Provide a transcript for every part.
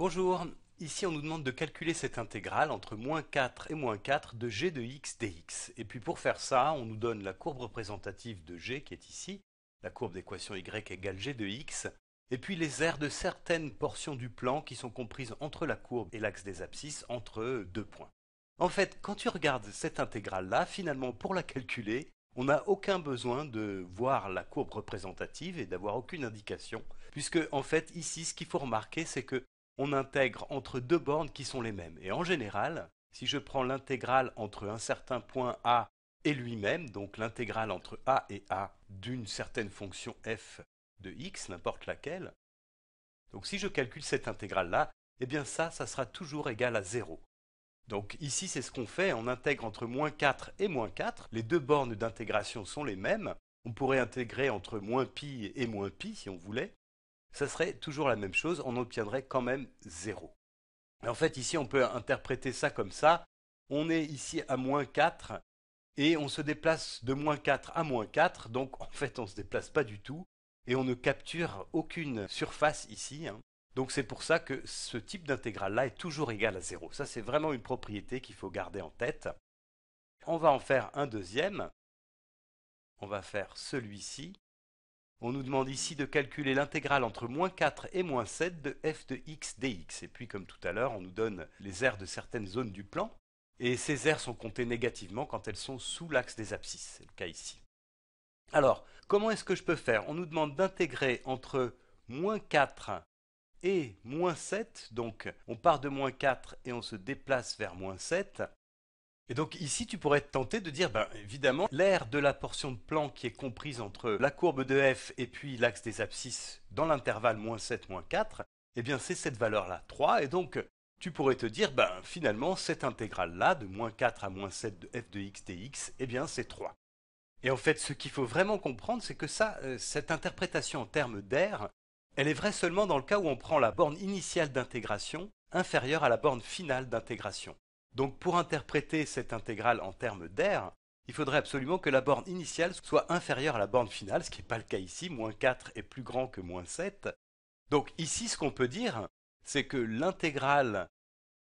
Bonjour, ici on nous demande de calculer cette intégrale entre moins 4 et moins 4 de g de x dx. Et puis pour faire ça, on nous donne la courbe représentative de g qui est ici, la courbe d'équation y égale g de x, et puis les aires de certaines portions du plan qui sont comprises entre la courbe et l'axe des abscisses, entre deux points. En fait, quand tu regardes cette intégrale-là, finalement pour la calculer, on n'a aucun besoin de voir la courbe représentative et d'avoir aucune indication, puisque en fait ici ce qu'il faut remarquer c'est que on intègre entre deux bornes qui sont les mêmes. Et en général, si je prends l'intégrale entre un certain point A et lui-même, donc l'intégrale entre A et A d'une certaine fonction f de x, n'importe laquelle, donc si je calcule cette intégrale-là, eh bien ça, ça sera toujours égal à 0. Donc ici, c'est ce qu'on fait, on intègre entre moins 4 et moins 4, les deux bornes d'intégration sont les mêmes, on pourrait intégrer entre moins pi et moins pi si on voulait, ça serait toujours la même chose, on obtiendrait quand même 0. En fait, ici, on peut interpréter ça comme ça. On est ici à moins 4 et on se déplace de moins 4 à moins 4, donc en fait, on ne se déplace pas du tout et on ne capture aucune surface ici. Hein. Donc c'est pour ça que ce type d'intégrale-là est toujours égal à 0. Ça, c'est vraiment une propriété qu'il faut garder en tête. On va en faire un deuxième. On va faire celui-ci. On nous demande ici de calculer l'intégrale entre moins 4 et moins 7 de f de x dx. Et puis comme tout à l'heure, on nous donne les aires de certaines zones du plan. Et ces aires sont comptées négativement quand elles sont sous l'axe des abscisses. C'est le cas ici. Alors, comment est-ce que je peux faire On nous demande d'intégrer entre moins 4 et moins 7. Donc on part de moins 4 et on se déplace vers moins 7. Et donc ici, tu pourrais te tenté de dire, ben, évidemment, l'aire de la portion de plan qui est comprise entre la courbe de f et puis l'axe des abscisses dans l'intervalle moins 7, moins 4, eh bien c'est cette valeur-là, 3, et donc tu pourrais te dire, ben, finalement, cette intégrale-là, de moins 4 à moins 7 de f de x dx, eh bien c'est 3. Et en fait, ce qu'il faut vraiment comprendre, c'est que ça, euh, cette interprétation en termes d'aire, elle est vraie seulement dans le cas où on prend la borne initiale d'intégration inférieure à la borne finale d'intégration. Donc pour interpréter cette intégrale en termes d'air, il faudrait absolument que la borne initiale soit inférieure à la borne finale, ce qui n'est pas le cas ici, moins 4 est plus grand que moins 7. Donc ici, ce qu'on peut dire, c'est que l'intégrale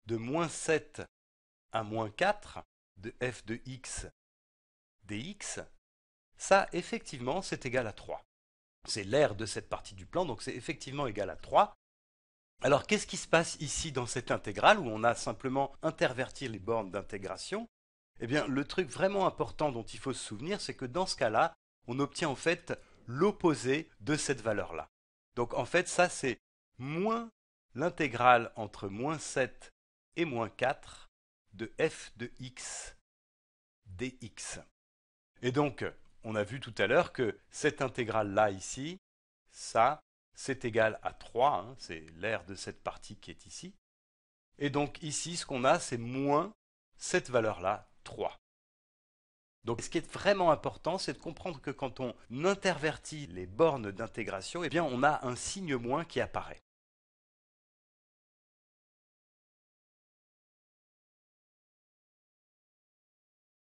de moins 7 à moins 4 de f de x dx, ça effectivement c'est égal à 3. C'est l'air de cette partie du plan, donc c'est effectivement égal à 3, alors qu'est-ce qui se passe ici dans cette intégrale où on a simplement interverti les bornes d'intégration Eh bien le truc vraiment important dont il faut se souvenir, c'est que dans ce cas-là, on obtient en fait l'opposé de cette valeur-là. Donc en fait ça c'est moins l'intégrale entre moins 7 et moins 4 de f de x dx. Et donc, on a vu tout à l'heure que cette intégrale-là ici, ça, c'est égal à 3, hein, c'est l'aire de cette partie qui est ici. Et donc ici, ce qu'on a, c'est moins cette valeur-là, 3. Donc ce qui est vraiment important, c'est de comprendre que quand on intervertit les bornes d'intégration, eh bien on a un signe moins qui apparaît.